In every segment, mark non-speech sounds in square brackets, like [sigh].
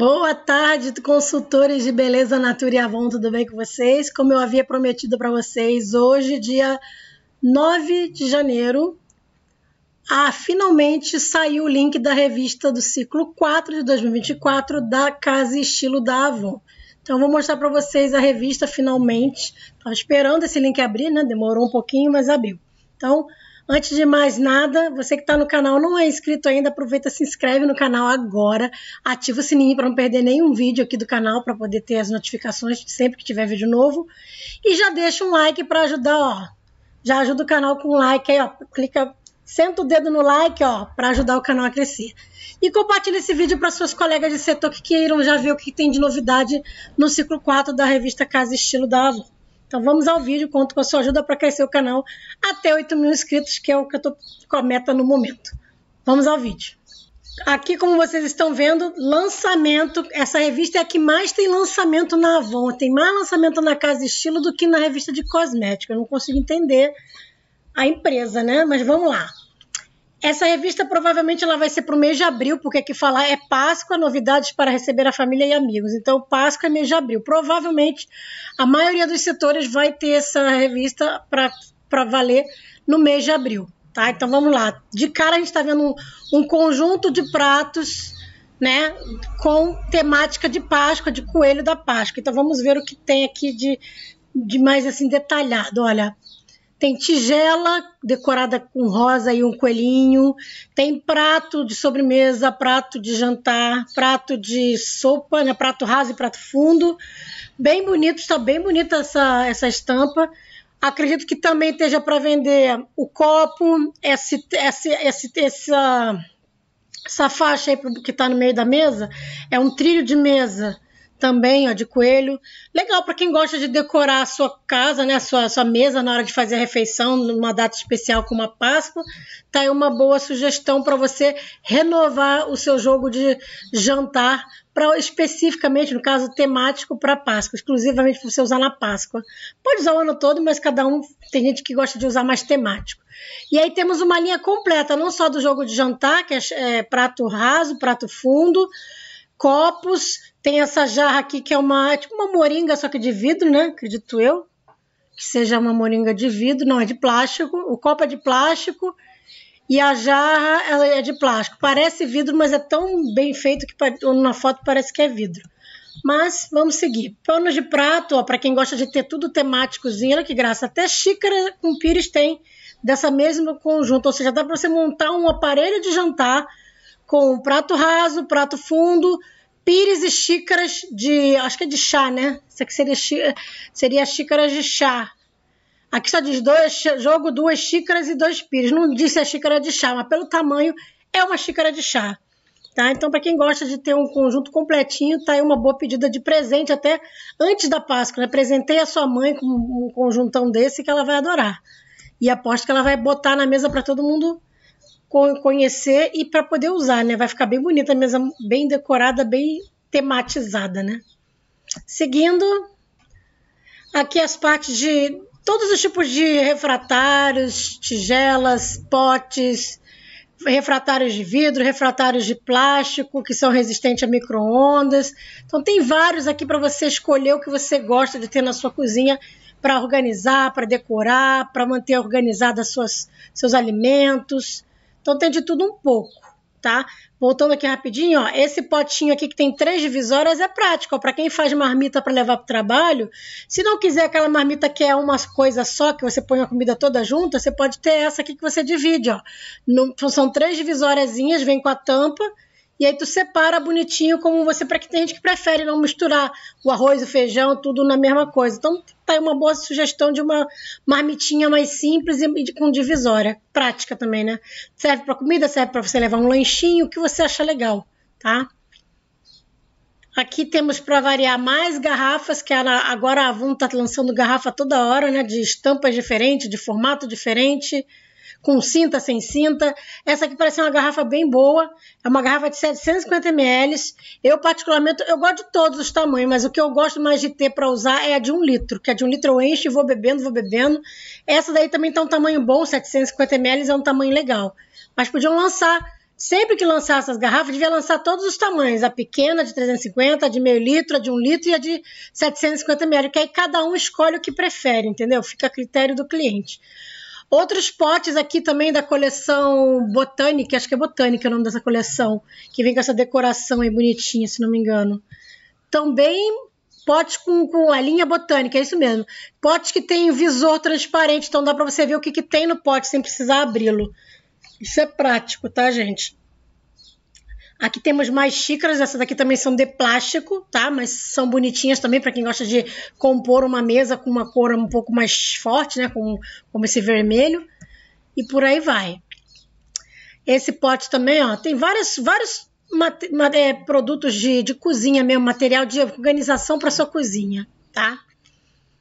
Boa tarde, consultores de beleza, natura e avon, tudo bem com vocês? Como eu havia prometido para vocês, hoje, dia 9 de janeiro, ah, finalmente saiu o link da revista do ciclo 4 de 2024 da Casa e Estilo da Avon. Então, eu vou mostrar para vocês a revista finalmente. Estava esperando esse link abrir, né? Demorou um pouquinho, mas abriu. Então, Antes de mais nada, você que está no canal não é inscrito ainda, aproveita, se inscreve no canal agora, ativa o sininho para não perder nenhum vídeo aqui do canal, para poder ter as notificações sempre que tiver vídeo novo. E já deixa um like para ajudar, ó. Já ajuda o canal com um like aí, ó. Clica, senta o dedo no like, ó, para ajudar o canal a crescer. E compartilha esse vídeo para suas colegas de setor que queiram já ver o que tem de novidade no ciclo 4 da revista Casa Estilo da Azul. Então vamos ao vídeo, conto com a sua ajuda para crescer o canal até 8 mil inscritos, que é o que eu estou com a meta no momento. Vamos ao vídeo. Aqui, como vocês estão vendo, lançamento. Essa revista é a que mais tem lançamento na Avon. Tem mais lançamento na Casa Estilo do que na revista de cosmética. Eu não consigo entender a empresa, né? Mas vamos lá. Essa revista provavelmente ela vai ser para o mês de abril, porque aqui falar é Páscoa, novidades para receber a família e amigos. Então, Páscoa é mês de abril. Provavelmente a maioria dos setores vai ter essa revista para valer no mês de abril. Tá? Então vamos lá. De cara a gente está vendo um, um conjunto de pratos né, com temática de Páscoa, de coelho da Páscoa. Então vamos ver o que tem aqui de, de mais assim detalhado. Olha, tem tigela decorada com rosa e um coelhinho, tem prato de sobremesa, prato de jantar, prato de sopa, né, prato raso e prato fundo. Bem bonito, está bem bonita essa, essa estampa. Acredito que também esteja para vender o copo, esse, esse, esse, essa, essa faixa aí que está no meio da mesa, é um trilho de mesa também, ó, de coelho. Legal para quem gosta de decorar a sua casa, né, a sua, a sua mesa na hora de fazer a refeição, numa data especial como a Páscoa. Tá aí uma boa sugestão para você renovar o seu jogo de jantar para especificamente, no caso temático para Páscoa, exclusivamente para você usar na Páscoa. Pode usar o ano todo, mas cada um tem gente que gosta de usar mais temático. E aí temos uma linha completa, não só do jogo de jantar, que é, é prato raso, prato fundo, copos, tem essa jarra aqui que é uma, é tipo uma moringa, só que de vidro, né? Acredito eu. Que seja uma moringa de vidro, não, é de plástico. O copo é de plástico e a jarra ela é de plástico. Parece vidro, mas é tão bem feito que na foto parece que é vidro. Mas vamos seguir. Panos de prato, para quem gosta de ter tudo temáticozinho, olha que graça. Até xícara com pires tem dessa mesma conjunto, ou seja, dá para você montar um aparelho de jantar com prato raso, prato fundo, pires e xícaras de. Acho que é de chá, né? Isso aqui seria, seria xícaras de chá. Aqui só diz dois, jogo duas xícaras e dois pires. Não disse a xícara de chá, mas pelo tamanho é uma xícara de chá. Tá? Então, para quem gosta de ter um conjunto completinho, tá aí uma boa pedida de presente até antes da Páscoa. Né? Presentei a sua mãe com um conjuntão desse que ela vai adorar. E aposto que ela vai botar na mesa para todo mundo conhecer e para poder usar, né? Vai ficar bem bonita a mesa, bem decorada, bem tematizada, né? Seguindo, aqui as partes de todos os tipos de refratários, tigelas, potes, refratários de vidro, refratários de plástico que são resistentes a microondas. Então tem vários aqui para você escolher o que você gosta de ter na sua cozinha para organizar, para decorar, para manter organizadas suas seus alimentos. Então tem de tudo um pouco, tá? Voltando aqui rapidinho, ó, esse potinho aqui que tem três divisórias é prático, ó, para quem faz marmita para levar para o trabalho. Se não quiser aquela marmita que é uma coisa só, que você põe a comida toda junta, você pode ter essa aqui que você divide, ó. No, são três divisóriazinhas, vem com a tampa e aí tu separa bonitinho como você para que tem gente que prefere não misturar o arroz, o feijão, tudo na mesma coisa. Então tá aí uma boa sugestão de uma marmitinha mais simples e com divisória, prática também, né? Serve para comida, serve para você levar um lanchinho, o que você acha legal, tá? Aqui temos para variar mais garrafas, que agora a Avon está lançando garrafa toda hora, né? De estampas diferentes, de formato diferente com cinta, sem cinta. Essa aqui parece uma garrafa bem boa, é uma garrafa de 750 ml. Eu, particularmente, eu gosto de todos os tamanhos, mas o que eu gosto mais de ter para usar é a de um litro, que a de um litro eu encho e vou bebendo, vou bebendo. Essa daí também tá um tamanho bom, 750 ml é um tamanho legal. Mas podiam lançar sempre que lançar essas garrafas, devia lançar todos os tamanhos: a pequena de 350, a de meio litro, a de um litro e a de 750 ml, que aí cada um escolhe o que prefere, entendeu? Fica a critério do cliente. Outros potes aqui também da coleção Botânica, acho que é Botânica o nome dessa coleção, que vem com essa decoração aí bonitinha, se não me engano. Também potes com, com a linha botânica, é isso mesmo. Potes que tem visor transparente, então dá para você ver o que, que tem no pote sem precisar abri-lo. Isso é prático, tá, gente? Aqui temos mais xícaras, essas daqui também são de plástico, tá? Mas são bonitinhas também para quem gosta de compor uma mesa com uma cor um pouco mais forte, né? Com, como esse vermelho. E por aí vai. Esse pote também, ó, tem vários, vários é, produtos de, de cozinha mesmo, material de organização para sua cozinha, tá?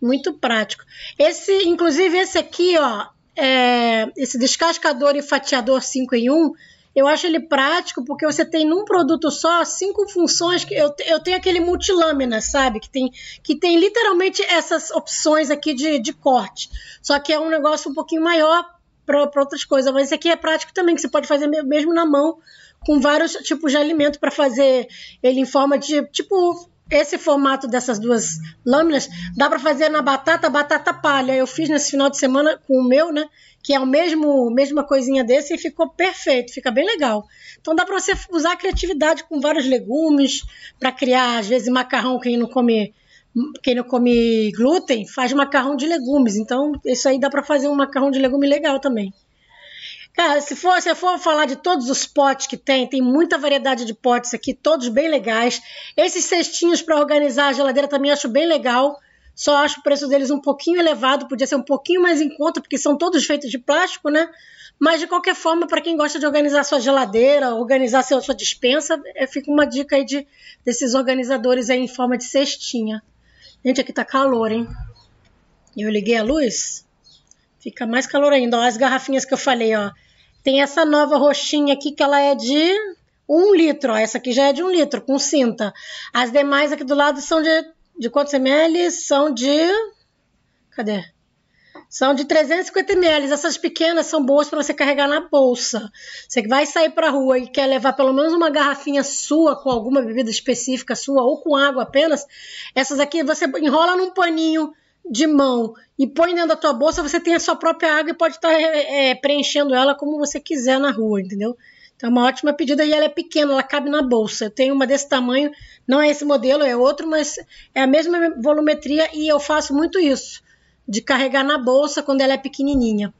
Muito prático. Esse, inclusive, esse aqui, ó, é, esse descascador e fatiador 5 em 1. Um, eu acho ele prático porque você tem num produto só cinco funções que eu, eu tenho aquele multilâmina, sabe? Que tem, que tem literalmente essas opções aqui de, de corte. Só que é um negócio um pouquinho maior para outras coisas, mas esse aqui é prático também, que você pode fazer mesmo na mão com vários tipos de alimento para fazer ele em forma de tipo esse formato dessas duas lâminas dá para fazer na batata, batata palha. Eu fiz nesse final de semana com o meu, né? que é o mesmo mesma coisinha desse e ficou perfeito, fica bem legal. Então dá para você usar a criatividade com vários legumes para criar às vezes macarrão quem não come quem não come glúten faz macarrão de legumes. Então isso aí dá para fazer um macarrão de legume legal também. Cara, se for, se for falar de todos os potes que tem, tem muita variedade de potes aqui, todos bem legais. Esses cestinhos para organizar a geladeira também acho bem legal só acho o preço deles um pouquinho elevado, podia ser um pouquinho mais em conta, porque são todos feitos de plástico, né? Mas de qualquer forma, para quem gosta de organizar sua geladeira, organizar sua, sua dispensa, é, fica uma dica aí de, desses organizadores aí em forma de cestinha. Gente, aqui tá calor, hein? Eu liguei a luz, fica mais calor ainda. Ó, as garrafinhas que eu falei, ó. Tem essa nova roxinha aqui que ela é de um litro, ó. Essa aqui já é de um litro, com cinta. As demais aqui do lado são de de quantos ml? São de. Cadê? São de 350 ml. Essas pequenas são boas para você carregar na bolsa. Você vai sair para a rua e quer levar pelo menos uma garrafinha sua com alguma bebida específica sua ou com água apenas. Essas aqui você enrola num paninho de mão e põe dentro da tua bolsa. Você tem a sua própria água e pode estar tá, é, é, preenchendo ela como você quiser na rua, entendeu? Então, é uma ótima pedida e ela é pequena, ela cabe na bolsa. Eu tenho uma desse tamanho, não é esse modelo, é outro, mas é a mesma volumetria e eu faço muito isso de carregar na bolsa quando ela é pequenininha.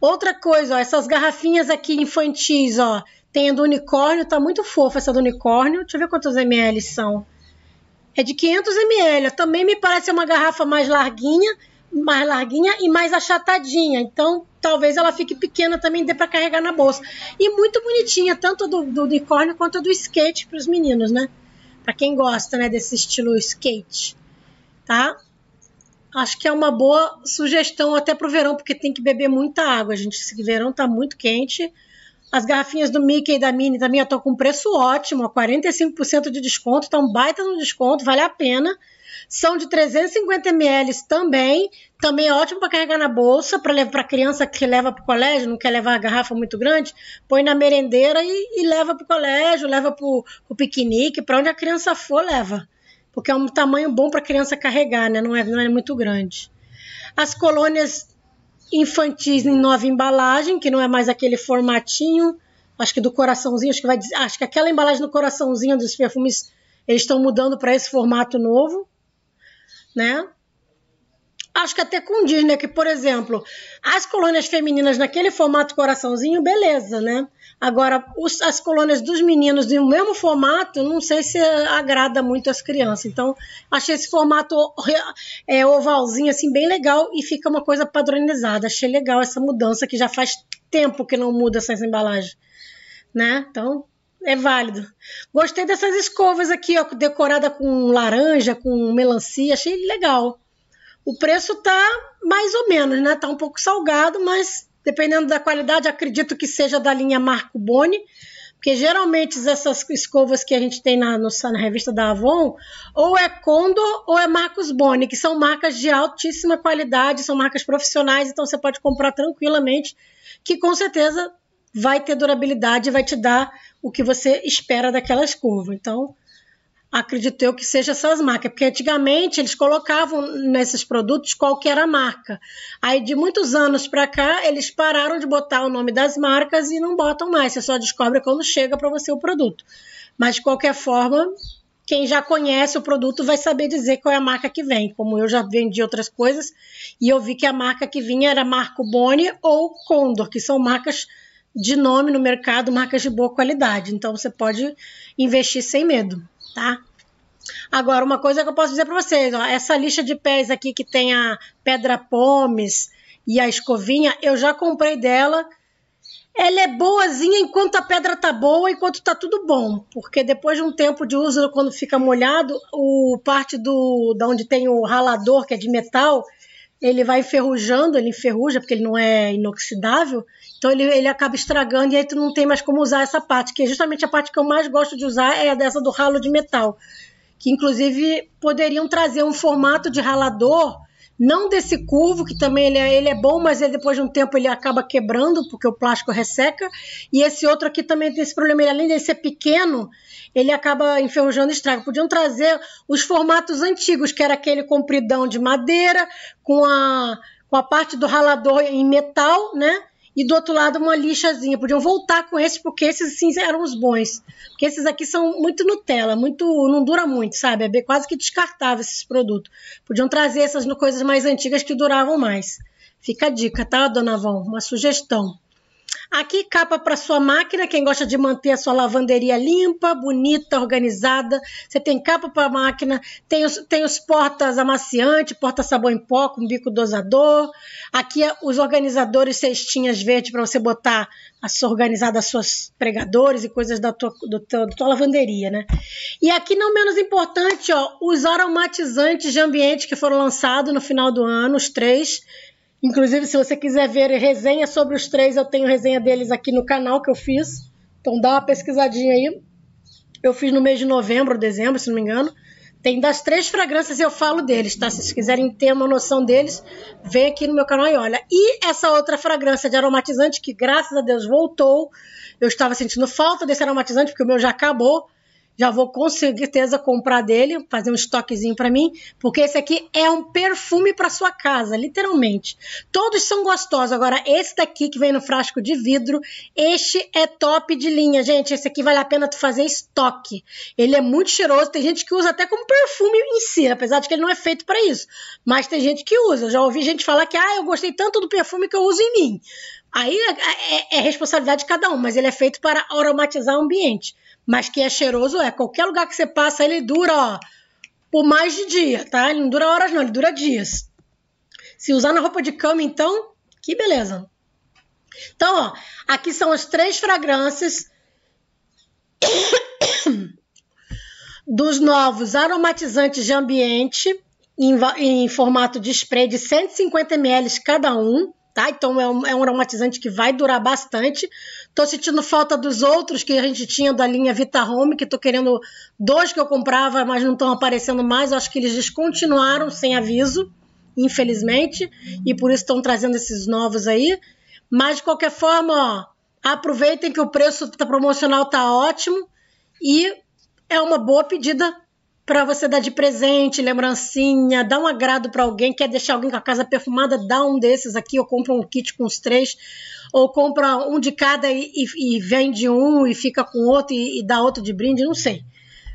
Outra coisa, ó, essas garrafinhas aqui infantis, ó, tem a do unicórnio, tá muito fofa essa do unicórnio. Deixa eu ver quantos ml são. É de 500 ml, também me parece uma garrafa mais larguinha, mais larguinha e mais achatadinha. Então, talvez ela fique pequena também, dê para carregar na bolsa. E muito bonitinha, tanto do, do unicórnio quanto do skate para os meninos, né? Para quem gosta, né, desse estilo skate, tá? Acho que é uma boa sugestão até para o verão, porque tem que beber muita água, gente. Esse verão tá muito quente. As garrafinhas do Mickey e da Minnie também estão com preço ótimo, 45% de desconto, tá um baita no desconto, vale a pena. São de 350 ml também. Também é ótimo para carregar na bolsa, para levar para criança que leva para o colégio, não quer levar a garrafa muito grande, põe na merendeira e, e leva para o colégio, leva para o piquenique, para onde a criança for, leva. Porque é um tamanho bom para a criança carregar, né? Não é, não é muito grande. As colônias infantis em nova embalagem, que não é mais aquele formatinho, acho que do coraçãozinho, acho que vai, acho que aquela embalagem do coraçãozinho dos perfumes, eles estão mudando para esse formato novo né? Acho que até com né? Que, por exemplo, as colônias femininas naquele formato coraçãozinho, beleza, né? Agora, os, as colônias dos meninos no mesmo formato, não sei se agrada muito as crianças. Então, achei esse formato é, ovalzinho, assim, bem legal e fica uma coisa padronizada. Achei legal essa mudança, que já faz tempo que não muda essas embalagens, né? Então, é válido. Gostei dessas escovas aqui, ó, decorada com laranja, com melancia, achei legal. O preço tá mais ou menos, né? Tá um pouco salgado, mas dependendo da qualidade, acredito que seja da linha Marco Boni, porque geralmente essas escovas que a gente tem na, no, na revista da Avon, ou é Condor ou é Marcos Boni, que são marcas de altíssima qualidade, são marcas profissionais, então você pode comprar tranquilamente, que com certeza vai ter durabilidade e vai te dar o que você espera daquelas curvas. Então, acredito eu que seja essas marcas, porque antigamente eles colocavam nesses produtos qualquer a marca. Aí de muitos anos para cá, eles pararam de botar o nome das marcas e não botam mais, você só descobre quando chega para você o produto. Mas de qualquer forma, quem já conhece o produto vai saber dizer qual é a marca que vem. Como eu já vendi outras coisas e eu vi que a marca que vinha era Marco Boni ou Condor, que são marcas de nome no mercado, marcas de boa qualidade. Então você pode investir sem medo, tá? Agora, uma coisa que eu posso dizer para vocês, ó, essa lista de pés aqui que tem a pedra pomes e a escovinha, eu já comprei dela. Ela é boazinha enquanto a pedra tá boa, enquanto tá tudo bom, porque depois de um tempo de uso, quando fica molhado, o parte do da onde tem o ralador que é de metal, ele vai enferrujando, ele enferruja porque ele não é inoxidável então ele, ele acaba estragando e aí tu não tem mais como usar essa parte, que é justamente a parte que eu mais gosto de usar é a dessa do ralo de metal, que inclusive poderiam trazer um formato de ralador, não desse curvo, que também ele é, ele é bom, mas ele, depois de um tempo ele acaba quebrando, porque o plástico resseca, e esse outro aqui também tem esse problema, ele, além de ser pequeno, ele acaba enferrujando e estraga. Podiam trazer os formatos antigos, que era aquele compridão de madeira, com a com a parte do ralador em metal, né? e do outro lado uma lixazinha. Podiam voltar com esses, porque esses sim eram os bons. Porque esses aqui são muito Nutella, muito. não dura muito, sabe? É quase que descartável esses produtos. Podiam trazer essas coisas mais antigas que duravam mais. Fica a dica, tá, dona Von? Uma sugestão. Aqui, capa para sua máquina, quem gosta de manter a sua lavanderia limpa, bonita, organizada. Você tem capa para máquina, tem os, tem os portas amaciante, porta sabão em pó com bico dosador. Aqui, é os organizadores cestinhas verdes para você botar a sua organizada, suas pregadores e coisas da tua, do teu, da tua lavanderia, né? E aqui, não menos importante, ó, os aromatizantes de ambiente que foram lançados no final do ano, os três Inclusive, se você quiser ver resenha sobre os três, eu tenho resenha deles aqui no canal que eu fiz. Então dá uma pesquisadinha aí. Eu fiz no mês de novembro, dezembro, se não me engano. Tem das três fragrâncias eu falo deles, tá? Se vocês quiserem ter uma noção deles, vem aqui no meu canal e olha. E essa outra fragrância de aromatizante que, graças a Deus, voltou. Eu estava sentindo falta desse aromatizante, porque o meu já acabou já vou com certeza comprar dele, fazer um estoquezinho para mim, porque esse aqui é um perfume para sua casa, literalmente. Todos são gostosos. Agora, esse daqui que vem no frasco de vidro, este é top de linha, gente. Esse aqui vale a pena tu fazer estoque. Ele é muito cheiroso, tem gente que usa até como perfume em si, apesar de que ele não é feito para isso. Mas tem gente que usa. Eu já ouvi gente falar que, ah, eu gostei tanto do perfume que eu uso em mim. Aí é, é, é, responsabilidade de cada um, mas ele é feito para aromatizar o ambiente. Mas que é cheiroso é. Qualquer lugar que você passa, ele dura ó, por mais de dia, tá? Ele não dura horas, não, ele dura dias. Se usar na roupa de cama, então, que beleza. Então, ó, aqui são as três fragrâncias [coughs] dos novos aromatizantes de ambiente em, em formato de spray de 150 ml cada um tá? Então é um, é um aromatizante que vai durar bastante. Tô sentindo falta dos outros que a gente tinha da linha Vita Home, que tô querendo dois que eu comprava, mas não estão aparecendo mais. Eu acho que eles descontinuaram sem aviso, infelizmente, e por isso estão trazendo esses novos aí. Mas de qualquer forma, ó, aproveitem que o preço promocional tá ótimo e é uma boa pedida para você dar de presente, lembrancinha, dar um agrado para alguém, quer deixar alguém com a casa perfumada, dá um desses aqui, ou compra um kit com os três, ou compra um de cada e, e, e vende um e fica com outro e, e dá outro de brinde, não sei.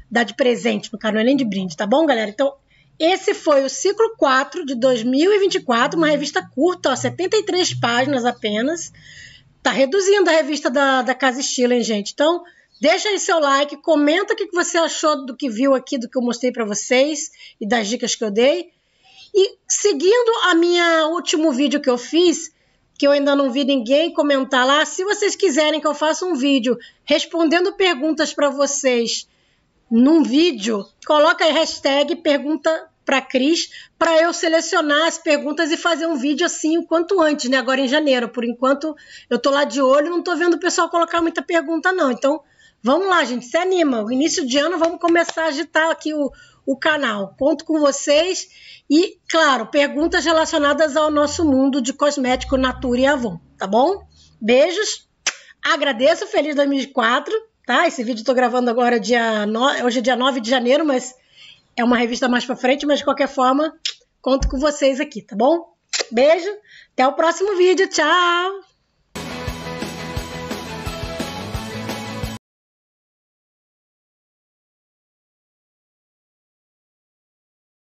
Dá de presente, pro caso, não é nem de brinde, tá bom, galera? Então, esse foi o ciclo 4 de 2024, uma revista curta, ó, 73 páginas apenas. Tá reduzindo a revista da, da Casa Estilo, hein, gente? Então, Deixa aí seu like, comenta o que você achou do que viu aqui, do que eu mostrei para vocês e das dicas que eu dei. E seguindo a minha último vídeo que eu fiz, que eu ainda não vi ninguém comentar lá, se vocês quiserem que eu faça um vídeo respondendo perguntas para vocês num vídeo, coloca a hashtag pergunta para Cris para eu selecionar as perguntas e fazer um vídeo assim o quanto antes, né? Agora em janeiro. Por enquanto, eu tô lá de olho, não tô vendo o pessoal colocar muita pergunta, não. Então, Vamos lá, gente, se anima. O início de ano, vamos começar a agitar aqui o, o canal. Conto com vocês e, claro, perguntas relacionadas ao nosso mundo de cosmético Natura e Avon, tá bom? Beijos. Agradeço, feliz 2004, tá? Esse vídeo eu tô gravando agora dia hoje é dia 9 de janeiro, mas é uma revista mais para frente, mas de qualquer forma, conto com vocês aqui, tá bom? Beijo, até o próximo vídeo, tchau.